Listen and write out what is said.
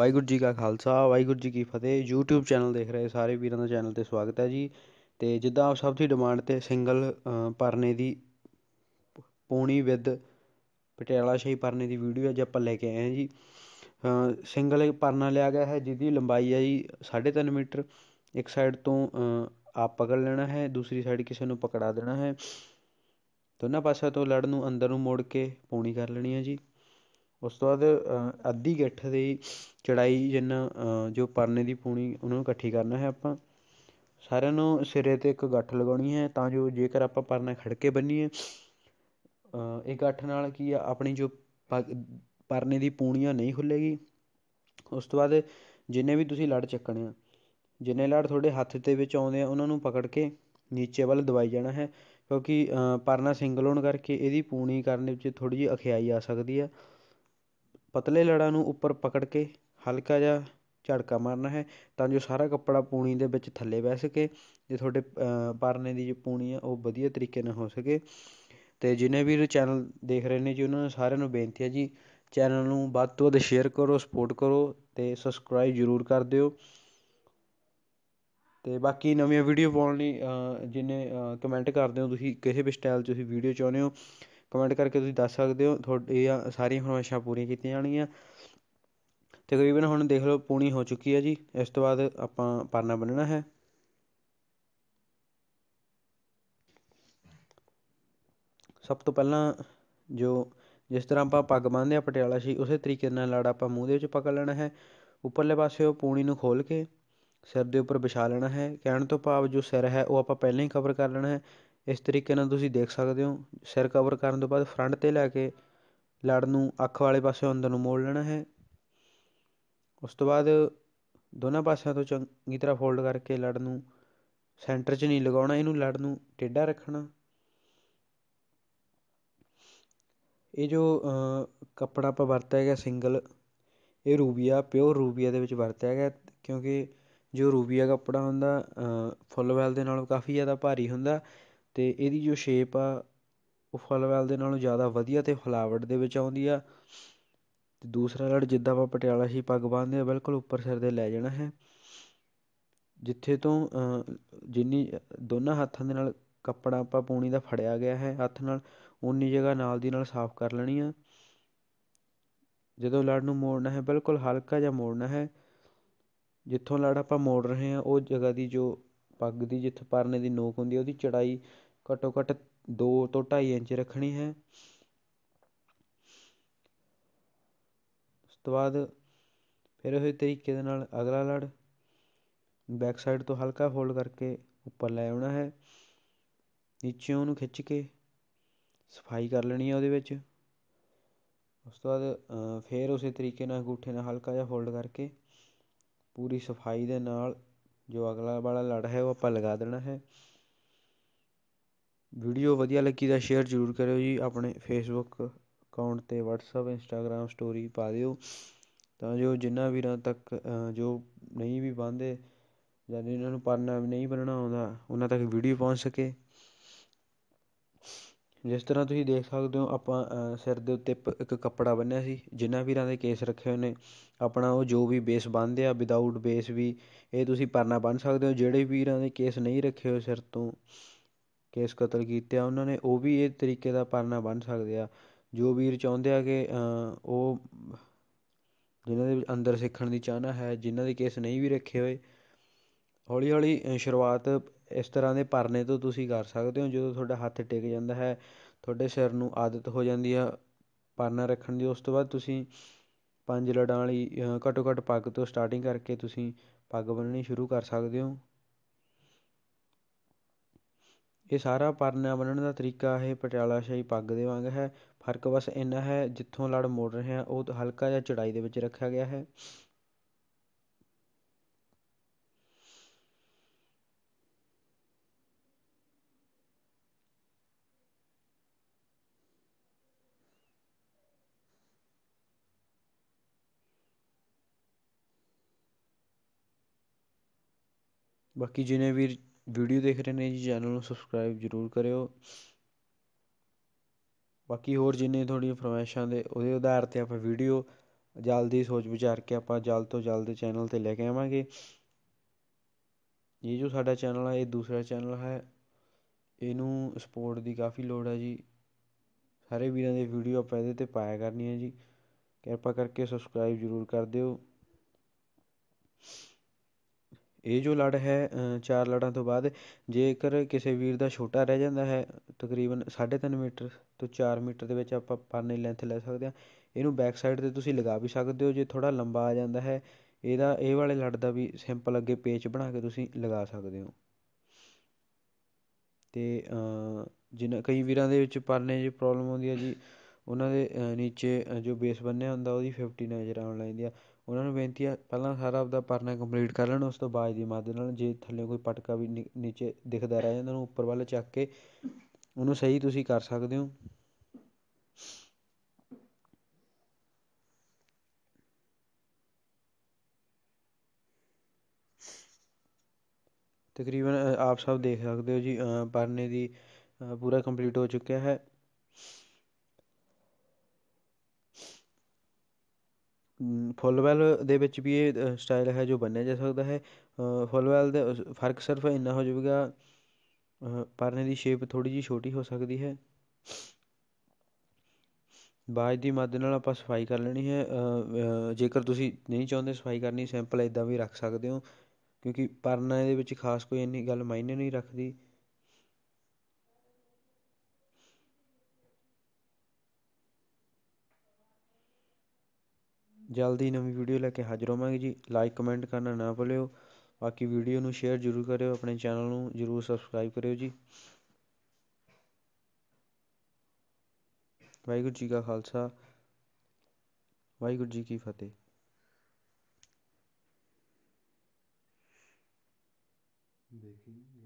ਵਾਹਿਗੁਰੂ ਜੀ ਕਾ ਖਾਲਸਾ ਵਾਹਿਗੁਰੂ ਜੀ ਕੀ ਫਤਿਹ YouTube ਚੈਨਲ ਦੇਖ ਰਹੇ ਸਾਰੇ ਵੀਰਾਂ ਦਾ ਚੈਨਲ ਤੇ ਸਵਾਗਤ ਹੈ ਜੀ ਤੇ ਜਿੱਦਾਂ ਆਪ ਸਭ ਦੀ ਡਿਮਾਂਡ ਤੇ ਸਿੰਗਲ ਪਰਨੇ ਦੀ ਪੂਣੀ ਵਿਦ ਪਟਿਆਲਾ ਸ਼ਾਹੀ ਪਰਨੇ ਦੀ ਵੀਡੀਓ ਅੱਜ ਆਪਾਂ ਲੈ ਕੇ ਆਏ ਹਾਂ ਜੀ ਸਿੰਗਲ ਪਰਨਾ ਲਿਆ ਗਿਆ ਹੈ ਜਿਹਦੀ ਲੰਬਾਈ ਹੈ ਜੀ 3.5 ਮੀਟਰ ਇੱਕ ਸਾਈਡ ਤੋਂ ਆਪ ਪਕੜ ਲੈਣਾ ਹੈ ਦੂਸਰੀ ਸਾਈਡ ਕਿਸੇ ਨੂੰ ਪਕੜਾ ਦੇਣਾ ਹੈ ਦੋਨਾਂ ਪਾਸਿਆਂ ਤੋਂ ਲੜ ਨੂੰ ਅੰਦਰ ਨੂੰ ਮੋੜ ਕੇ ਪੂਣੀ ਕਰ ਲੈਣੀ ਹੈ ਜੀ ਉਸ ਤੋਂ ਬਾਅਦ ਅੱਧੀ ਗਿੱਠ ਦੀ ਚੜਾਈ ਜਿੰਨਾ ਜੋ ਪਰਨੇ ਦੀ ਪੂਣੀ ਉਹਨੂੰ ਇਕੱਠੀ ਕਰਨਾ ਹੈ ਆਪਾਂ ਸਾਰਿਆਂ ਨੂੰ ਸਿਰੇ 'ਤੇ ਇੱਕ ਗੱਠ ਲਗਾਉਣੀ ਹੈ ਤਾਂ ਜੋ ਜੇਕਰ ਆਪਾਂ ਪਰਨਾ ਖੜ ਕੇ ਬੰਨੀਏ ਇਹ ਗੱਠ ਨਾਲ ਕੀ ਆ ਆਪਣੀ ਜੋ ਪਰਨੇ ਦੀ ਪੂਣੀਆਂ ਨਹੀਂ ਖੁੱਲੇਗੀ ਉਸ ਤੋਂ ਬਾਅਦ ਜਿੰਨੇ ਵੀ ਤੁਸੀਂ ਲੜ ਚੱਕਣੇ ਆ ਜਿੰਨੇ ਲੜ ਤੁਹਾਡੇ ਹੱਥ ਦੇ ਵਿੱਚ ਆਉਂਦੇ ਆ ਉਹਨਾਂ ਨੂੰ ਪਕੜ ਕੇ ਨੀਚੇ ਵੱਲ ਦਬਾਈ ਜਾਣਾ ਹੈ ਕਿਉਂਕਿ ਪਰਨਾ ਸਿੰਗਲ ਹੋਣ ਕਰਕੇ ਇਹਦੀ ਪੂਣੀ ਕਰਨ ਵਿੱਚ ਥੋੜੀ ਜਿਹੀ ਅਖਿਆਈ ਆ ਸਕਦੀ ਆ ਪਤਲੇ ਲੜਾਂ ਨੂੰ ਉੱਪਰ ਪਕੜ ਕੇ ਹਲਕਾ ਜਿਹਾ ਝਟਕਾ ਮਾਰਨਾ ਹੈ ਤਾਂ ਜੋ ਸਾਰਾ ਕੱਪੜਾ ਪੂਣੀ ਦੇ ਵਿੱਚ ਥੱਲੇ ਬਹਿ ਸਕੇ ਅਤੇ ਤੁਹਾਡੇ ਪਰਨੇ ਦੀ ਜੋ ਪੂਣੀ ਆ ਉਹ ਵਧੀਆ ਤਰੀਕੇ ਨਾਲ ਹੋ ਸਕੇ ਅਤੇ ਜਿੰਨੇ ਵੀ ਚੈਨਲ ਦੇਖ ਰਹੇ ਨੇ ਜੀ ਉਹਨਾਂ ਨੂੰ ਸਾਰਿਆਂ ਨੂੰ ਬੇਨਤੀ ਹੈ ਜੀ ਚੈਨਲ ਨੂੰ ਵੱਧ ਤੋਂ ਵੱਧ ਸ਼ੇਅਰ ਕਰੋ ਸਪੋਰਟ ਕਰੋ ਅਤੇ ਸਬਸਕ੍ਰਾਈਬ ਜ਼ਰੂਰ ਕਰ ਦਿਓ ਅਤੇ ਬਾਕੀ ਨਵੀਆਂ ਵੀਡੀਓ ਪਾਉਣ ਲਈ ਜਿੰਨੇ ਕਮੈਂਟ ਕਰਦੇ ਹੋ ਤੁਸੀਂ ਕਿਸੇ ਵੀ ਸਟਾਈਲ 'ਚ ਤੁਸੀਂ ਵੀਡੀਓ ਚਾਹੁੰਦੇ ਹੋ ਕਮੈਂਟ ਕਰਕੇ ਤੁਸੀਂ ਦੱਸ ਸਕਦੇ ਹੋ ਤੁਹਾਡੀਆਂ ਸਾਰੀਆਂ ਫਰਮਾਇਸ਼ਾਂ ਪੂਰੀਆਂ ਕੀਤੀਆਂ ਜਾਣਗੀਆਂ ਤਕਰੀਬਨ ਹੁਣ ਦੇਖ ਲਓ ਪੂਣੀ ਹੋ ਚੁੱਕੀ ਹੈ ਜੀ ਇਸ ਤੋਂ ਬਾਅਦ ਆਪਾਂ ਪਰਨਾ ਬੰਨਣਾ ਹੈ ਸਭ ਤੋਂ ਪਹਿਲਾਂ ਜੋ ਜਿਸ ਤਰ੍ਹਾਂ ਆਪਾਂ ਪੱਗ ਬੰਨਦੇ ਆ ਪਟਿਆਲਾ ਸੀ ਉਸੇ ਤਰੀਕੇ ਨਾਲ ਲਾੜਾ ਆਪਾਂ ਮੂੰਹ ਦੇ ਵਿੱਚ ਪਕੜ ਲੈਣਾ ਹੈ ਉੱਪਰਲੇ ਪਾਸੇ ਉਹ ਪੂਣੀ ਨੂੰ ਖੋਲ ਕੇ ਸਿਰ ਦੇ ਉੱਪਰ ਵਿਛਾ ਲੈਣਾ ਹੈ ਕਹਿਣ ਤੋਂ ਭਾਵ ਜੋ ਸਿਰ ਹੈ ਉਹ ਆਪਾਂ ਪਹਿਲਾਂ ਹੀ ਕਵਰ ਕਰ ਲੈਣਾ ਹੈ ਇਸ ਤਰੀਕੇ ਨਾਲ ਤੁਸੀਂ ਦੇਖ ਸਕਦੇ ਹੋ ਸਿਰ ਕਵਰ ਕਰਨ ਤੋਂ ਬਾਅਦ ਫਰੰਟ ਤੇ ਲੈ ਕੇ ਲੜ ਨੂੰ ਅੱਖ ਵਾਲੇ ਪਾਸੇ ਅੰਦਰ ਨੂੰ ਮੋੜ ਲੈਣਾ ਹੈ ਉਸ ਤੋਂ ਬਾਅਦ ਦੋਨਾਂ ਪਾਸਿਆਂ ਤੋਂ ਚੰਗੀ ਤਰ੍ਹਾਂ ਫੋਲਡ ਕਰਕੇ ਲੜ ਨੂੰ ਸੈਂਟਰ 'ਚ ਨਹੀਂ ਲਗਾਉਣਾ ਇਹਨੂੰ ਲੜ ਨੂੰ ਟੇਢਾ ਰੱਖਣਾ ਇਹ ਜੋ ਕੱਪੜਾ ਆਪਾਂ ਵਰਤਿਆ ਗਿਆ ਸਿੰਗਲ ਇਹ ਰੂਬੀਆ ਪਿਓਰ ਰੂਬੀਆ ਦੇ ਵਿੱਚ ਵਰਤਿਆ ਗਿਆ ਕਿਉਂਕਿ ਜੋ ਰੂਬੀਆ ਕੱਪੜਾ ਹੁੰਦਾ ਫੁੱਲ ਵੈਲ ਦੇ ਨਾਲੋਂ ਕਾਫੀ ਜ਼ਿਆਦਾ ਭਾਰੀ ਹੁੰਦਾ ਅਤੇ ਇਹਦੀ ਜੋ ਸ਼ੇਪ ਆ ਉਹ ਫਲਵੈਲ ਦੇ ਨਾਲੋਂ ਜ਼ਿਆਦਾ ਵਧੀਆ ਅਤੇ ਫਲਾਵਟ ਦੇ ਵਿੱਚ ਆਉਂਦੀ ਆ ਤੇ ਦੂਸਰਾ ਲੜ ਜਿੱਦਾਂ ਆਪਾਂ ਪਟਿਆਲਾ ਹੀ ਪੱਗ ਬੰਨ੍ਹਦੇ ਹਾਂ ਬਿਲਕੁਲ ਉੱਪਰ ਸਿਰ ਦੇ ਲੈ ਜਾਣਾ ਹੈ ਜਿੱਥੇ ਤੋਂ ਜਿੰਨੀ ਦੋਨਾਂ ਹੱਥਾਂ ਦੇ ਨਾਲ ਕੱਪੜਾ ਆਪਾਂ ਪੂਣੀ ਦਾ ਫੜਿਆ ਗਿਆ ਹੈ ਹੱਥ ਨਾਲ ਉਨੀ ਜਗ੍ਹਾ ਨਾਲ ਦੀ ਨਾਲ ਸਾਫ਼ ਕਰ ਲੈਣੀ ਆ ਜਦੋਂ ਲੜ ਨੂੰ ਮੋੜਨਾ ਹੈ ਬਿਲਕੁਲ ਹਲਕਾ ਜਿਹਾ ਮੋੜਨਾ ਹੈ ਜਿੱਥੋਂ ਲੜ ਆਪਾਂ ਮੋੜ ਰਹੇ ਹਾਂ ਉਹ ਜਗ੍ਹਾ ਦੀ ਜੋ ਪੱਗ ਦੀ ਜਿੱਥੇ ਪਰਨੇ ਦੀ ਨੋਕ ਹੁੰਦੀ ਹੈ ਉਹਦੀ ਚੌੜਾਈ ਘੱਟੋ ਘੱਟ ਦੋ ਤੋਂ ਢਾਈ ਇੰਚ ਰੱਖਣੀ ਹੈ ਉਸ ਤੋਂ ਬਾਅਦ ਫਿਰ ਉਸੇ ਤਰੀਕੇ ਦੇ ਨਾਲ ਅਗਲਾ ਲੜ ਬੈਕ ਸਾਈਡ ਤੋਂ ਹਲਕਾ ਫੋਲਡ ਕਰਕੇ ਉੱਪਰ ਲੈ ਆਉਣਾ ਹੈ ਨੀਚੇ ਉਹਨੂੰ ਖਿੱਚ ਕੇ ਸਫਾਈ ਕਰ ਲੈਣੀ ਹੈ ਉਹਦੇ ਵਿੱਚ ਉਸ ਤੋਂ ਬਾਅਦ ਫਿਰ ਉਸੇ ਤਰੀਕੇ ਨਾਲ ਅੰਗੂਠੇ ਨਾਲ ਹਲਕਾ ਜਿਹਾ ਫੋਲਡ ਕਰਕੇ ਪੂਰੀ ਸਫਾਈ ਦੇ ਨਾਲ ਜੋ ਅਗਲਾ ਵਾਲਾ ਲੜ ਹੈ ਉਹ ਆਪਾਂ ਲਗਾ ਦੇਣਾ ਹੈ ਵੀਡੀਓ ਵਧੀਆ ਲੱਗੀ ਤਾਂ ਸ਼ੇਅਰ ਜ਼ਰੂਰ ਕਰਿਓ ਜੀ ਆਪਣੇ ਫੇਸਬੁੱਕ ਅਕਾਊਂਟ ਤੇ WhatsApp Instagram ਸਟੋਰੀ ਪਾ ਦਿਓ ਤਾਂ ਜੋ ਜਿੰਨਾ ਵੀਰਾਂ ਤੱਕ ਜੋ ਨਹੀਂ ਵੀ ਬੰਦੇ ਜਾਂ ਇਹਨਾਂ ਨੂੰ ਪੜਨਾ ਨਹੀਂ ਪੜਨਾ ਆਉਂਦਾ ਉਹਨਾਂ ਤੱਕ ਵੀਡੀਓ ਪਹੁੰਚ ਸਕੇ ਜਿਸ ਤਰ੍ਹਾਂ ਤੁਸੀਂ ਦੇਖ ਸਕਦੇ ਹੋ ਆਪਾਂ ਸਿਰ ਦੇ ਉੱਤੇ ਇੱਕ ਕੱਪੜਾ ਬੰਨ੍ਹਿਆ ਸੀ ਜਿੰਨਾ ਵੀਰਾਂ ਦੇ ਕੇਸ ਰੱਖੇ ਹੋਏ ਨੇ ਆਪਣਾ ਉਹ ਜੋ ਵੀ ਬੇਸ ਬੰਨ੍ਹਦੇ ਆ ਵਿਦਆਊਟ ਬੇਸ ਵੀ ਇਹ ਤੁਸੀਂ ਪਰਨਾ ਬੰਨ੍ਹ ਸਕਦੇ ਹੋ ਜਿਹੜੇ ਵੀਰਾਂ ਦੇ ਕੇਸ ਨਹੀਂ ਰੱਖੇ ਹੋਏ ਸਿਰ ਤੋਂ ਕੇਸ ਕਤਲ ਕੀਤੇ ਆ ਉਹਨਾਂ ਨੇ ਉਹ ਵੀ ਇਹ ਤਰੀਕੇ ਦਾ ਪਰਨਾ ਬੰਨ੍ਹ ਸਕਦੇ ਆ ਜੋ ਵੀਰ ਚਾਹੁੰਦੇ ਆ ਕਿ ਉਹ ਜਿਨ੍ਹਾਂ ਦੇ ਵਿੱਚ ਅੰਦਰ ਸਿੱਖਣ ਦੀ ਚਾਹਨਾ ਹੈ ਜਿਨ੍ਹਾਂ ਦੇ ਕੇਸ ਨਹੀਂ ਵੀ ਰੱਖੇ ਹੋਏ ਹੌਲੀ ਹੌਲੀ ਸ਼ੁਰੂਆਤ ਇਸ ਤਰ੍ਹਾਂ ਦੇ ਪਰਨੇ ਤੋਂ ਤੁਸੀਂ ਕਰ ਸਕਦੇ ਹੋ ਜਦੋਂ ਤੁਹਾਡਾ ਹੱਥ ਟਿਕ ਜਾਂਦਾ ਹੈ ਤੁਹਾਡੇ ਸਿਰ ਨੂੰ ਆਦਤ ਹੋ ਜਾਂਦੀ ਆ ਪਰਨਾ ਰੱਖਣ ਦੀ ਉਸ ਤੋਂ ਬਾਅਦ ਤੁਸੀਂ ਪੰਜ ਲੜਾਂ ਵਾਲੀ ਘੱਟੋ ਘੱਟ ਪੱਗ ਤੋਂ ਸਟਾਰਟਿੰਗ ਕਰਕੇ ਤੁਸੀਂ ਪੱਗ ਬੰਨਣੀ ਸ਼ੁਰੂ ਕਰ ਸਕਦੇ ਹੋ ਇਹ ਸਾਰਾ ਪਰਨਾ ਬੰਨਣ ਦਾ ਤਰੀਕਾ ਇਹ ਪਟਿਆਲਾ ਸ਼ਾਹੀ ਪੱਗ ਦੇ ਵਾਂਗ ਹੈ ਫਰਕ ਬਸ ਇੰਨਾ ਹੈ ਜਿੱਥੋਂ ਲੜ ਮੋੜ ਰਹੇ ਹਾਂ ਉਹ ਹਲਕਾ ਜਿਹਾ ਚੜਾਈ ਦੇ ਵਿੱਚ ਰੱਖਿਆ ਗਿਆ ਹੈ ਬਾਕੀ ਜਿਨੇ ਵੀ ਵੀਡੀਓ ਦੇਖ ਰਹੇ ਨੇ ਜੀ ਚੈਨਲ ਨੂੰ ਸਬਸਕ੍ਰਾਈਬ ਜ਼ਰੂਰ ਕਰਿਓ ਬਾਕੀ ਹੋਰ ਜਿੰਨੇ ਤੁਹਾਡੀ ਫਰਮਾਇਸ਼ਾਂ ਦੇ ਉਹਦੇ ਆਧਾਰ ਤੇ ਆਪਾਂ ਵੀਡੀਓ ਜਲਦੀ ਸੋਚ ਵਿਚਾਰ ਕੇ ਆਪਾਂ ਜਲਦ ਤੋਂ ਜਲਦ ਚੈਨਲ ਤੇ ਲੈ ਕੇ ਆਵਾਂਗੇ ਇਹ ਜੋ ਸਾਡਾ ਚੈਨਲ ਹੈ ਇਹ ਦੂਸਰਾ ਚੈਨਲ ਹੈ ਇਹਨੂੰ ਸਪੋਰਟ ਦੀ ਕਾਫੀ ਲੋੜ ਹੈ ਜੀ ਸਾਰੇ ਵੀਰਾਂ ਦੇ ਵੀਡੀਓ ਆਪਾਂ ਇਹਦੇ ਤੇ ਪਾਇਆ ਕਰਨੀ ਹੈ ਜੀ ਕਿਰਪਾ ਕਰਕੇ ਸਬਸਕ੍ਰਾਈਬ ਜ਼ਰੂਰ ਕਰ ਦਿਓ ਇਹ ਜੋ ਲੜ ਹੈ ਚਾਰ ਲੜਾਂ ਤੋਂ ਬਾਅਦ ਜੇਕਰ ਕਿਸੇ ਵੀਰ ਦਾ ਛੋਟਾ ਰਹਿ ਜਾਂਦਾ ਹੈ ਤਕਰੀਬਨ ਸਾਢੇ ਤਿੰਨ ਮੀਟਰ ਤੋਂ ਚਾਰ ਮੀਟਰ ਦੇ ਵਿੱਚ ਆਪਾਂ ਪਰਨੇ ਲੈਂਥ ਲੈ ਸਕਦੇ ਹਾਂ ਇਹਨੂੰ ਬੈਕ ਸਾਈਡ 'ਤੇ ਤੁਸੀਂ ਲਗਾ ਵੀ ਸਕਦੇ ਹੋ ਜੇ ਥੋੜ੍ਹਾ ਲੰਬਾ ਆ ਜਾਂਦਾ ਹੈ ਇਹਦਾ ਇਹ ਵਾਲੇ ਲੜ ਦਾ ਵੀ ਸਿੰਪਲ ਅੱਗੇ ਪੇਚ ਬਣਾ ਕੇ ਤੁਸੀਂ ਲਗਾ ਸਕਦੇ ਹੋ ਅਤੇ ਜਿਨ੍ਹਾਂ ਕਈ ਵੀਰਾਂ ਦੇ ਵਿੱਚ ਪਰਨੇ 'ਚ ਪ੍ਰੋਬਲਮ ਆਉਂਦੀ ਹੈ ਜੀ ਉਹਨਾਂ ਦੇ ਨੀਚੇ ਜੋ ਬੇਸ ਬੰਨਿਆ ਹੁੰਦਾ ਉਹਦੀ ਫਿਫਟੀ ਨਜ਼ਰ ਆਉਣ ਲੱਗ ਜਾਂਦੀ ਆ ਉਹਨਾਂ ਨੂੰ ਬੇਨਤੀ ਆ ਪਹਿਲਾਂ ਸਾਰਾ ਆਪਦਾ ਪਰਨਾ ਕੰਪਲੀਟ ਕਰ ਲੈਣ ਉਸ ਤੋਂ ਬਾਅਦ ਦੀ ਮਦਦ ਨਾਲ ਜੇ ਥੱਲੇ ਕੋਈ ਪਟਕਾ ਵੀ ਨੀਚੇ ਦਿਖਦਾ ਰਹਿ ਜਾਂਦਾ ਉਹਨੂੰ ਉੱਪਰ ਵੱਲ ਚੱਕ ਕੇ ਉਹਨੂੰ ਸਹੀ ਤੁਸੀਂ ਕਰ ਸਕਦੇ ਹੋ ਤਕਰੀਬਨ ਆਪ ਸਭ ਦੇਖ ਸਕਦੇ ਹੋ ਜੀ ਪਰਨੇ ਦੀ ਪੂਰਾ ਕੰਪਲੀਟ ਹੋ ਚੁੱਕਿਆ ਹੈ ਫੁੱਲਵੈਲ ਦੇ ਵਿੱਚ ਵੀ ਇਹ ਸਟਾਈਲ ਹੈ ਜੋ ਬੰਨਿਆ ਜਾ ਸਕਦਾ ਹੈ ਫੁੱਲਵੈਲ ਦਾ ਫਰਕ ਸਿਰਫ ਇੰਨਾ ਹੋ ਜਾਵੇਗਾ ਪਰਨੇ ਦੀ ਸ਼ੇਪ ਥੋੜੀ ਜਿਹੀ ਛੋਟੀ ਹੋ ਸਕਦੀ ਹੈ ਬਾਜ ਦੀ ਮਦਦ ਨਾਲ ਆਪਾਂ ਸਫਾਈ ਕਰ ਲੈਣੀ ਹੈ ਜੇਕਰ ਤੁਸੀਂ ਨਹੀਂ ਚਾਹੁੰਦੇ ਸਫਾਈ ਕਰਨੀ ਸਿੰਪਲ ਇਦਾਂ ਵੀ ਰੱਖ ਸਕਦੇ ਹੋ ਕਿਉਂਕਿ ਪਰਨਾ ਇਹਦੇ ਵਿੱਚ ਖਾਸ ਕੋਈ ਇੰਨੀ ਗੱਲ ਮਾਇਨੇ ਨਹੀਂ ਰੱਖਦੀ ਜਲਦੀ ਨਵੀਂ ਵੀਡੀਓ ਲੈ ਕੇ ਹਾਜ਼ਰ ਹੋਵਾਂਗੇ ਜੀ ਲਾਈਕ ਕਮੈਂਟ ਕਰਨਾ ਨਾ ਭੁੱਲਿਓ ਬਾਕੀ ਵੀਡੀਓ ਨੂੰ ਸ਼ੇਅਰ ਜ਼ਰੂਰ ਕਰਿਓ ਆਪਣੇ ਚੈਨਲ ਨੂੰ ਜ਼ਰੂਰ ਸਬਸਕ੍ਰਾਈਬ ਕਰਿਓ ਜੀ ਵਾਹਿਗੁਰੂ ਜੀ ਕਾ ਖਾਲਸਾ ਵਾਹਿਗੁਰੂ ਜੀ ਕੀ ਫਤਿਹ ਦੇਖੀ